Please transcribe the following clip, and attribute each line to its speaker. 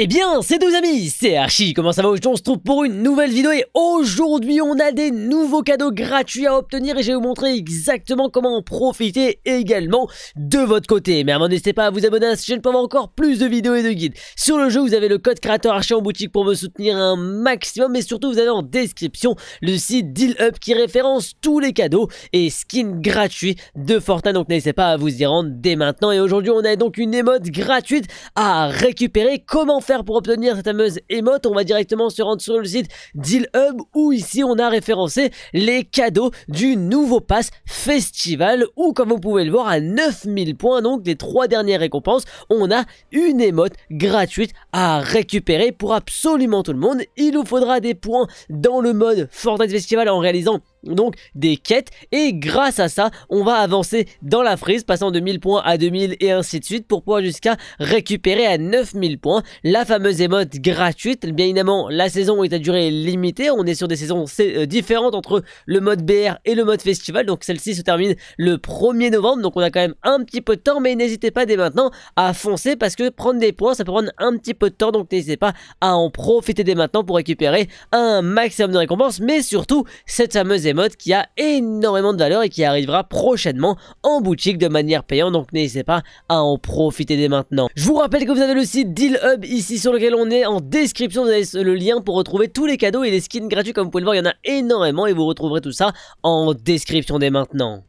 Speaker 1: Eh bien, c'est nous amis, c'est Archie, comment ça va Aujourd'hui on se trouve pour une nouvelle vidéo et aujourd'hui on a des nouveaux cadeaux gratuits à obtenir et je vais vous montrer exactement comment en profiter également de votre côté. Mais avant n'hésitez pas à vous abonner à cette chaîne pour avoir encore plus de vidéos et de guides. Sur le jeu vous avez le code créateur Archie en boutique pour me soutenir un maximum et surtout vous avez en description le site deal up qui référence tous les cadeaux et skins gratuits de Fortin donc n'hésitez pas à vous y rendre dès maintenant et aujourd'hui on a donc une émote gratuite à récupérer comment pour obtenir cette fameuse émote On va directement se rendre sur le site Deal Hub où ici on a référencé les cadeaux du nouveau pass festival où comme vous pouvez le voir à 9000 points donc les trois dernières récompenses on a une émote gratuite à récupérer pour absolument tout le monde. Il nous faudra des points dans le mode Fortnite Festival en réalisant donc des quêtes et grâce à ça on va avancer dans la frise passant de 1000 points à 2000 et ainsi de suite pour pouvoir jusqu'à récupérer à 9000 points la fameuse émote gratuite bien évidemment la saison est à durée limitée on est sur des saisons euh, différentes entre le mode BR et le mode festival donc celle-ci se termine le 1er novembre donc on a quand même un petit peu de temps mais n'hésitez pas dès maintenant à foncer parce que prendre des points ça peut prendre un petit peu de temps donc n'hésitez pas à en profiter dès maintenant pour récupérer un maximum de récompenses mais surtout cette fameuse modes qui a énormément de valeur et qui arrivera prochainement en boutique de manière payante. Donc n'hésitez pas à en profiter dès maintenant. Je vous rappelle que vous avez le site Deal Hub ici sur lequel on est. En description, vous avez le lien pour retrouver tous les cadeaux et les skins gratuits. Comme vous pouvez le voir, il y en a énormément et vous retrouverez tout ça en description dès maintenant.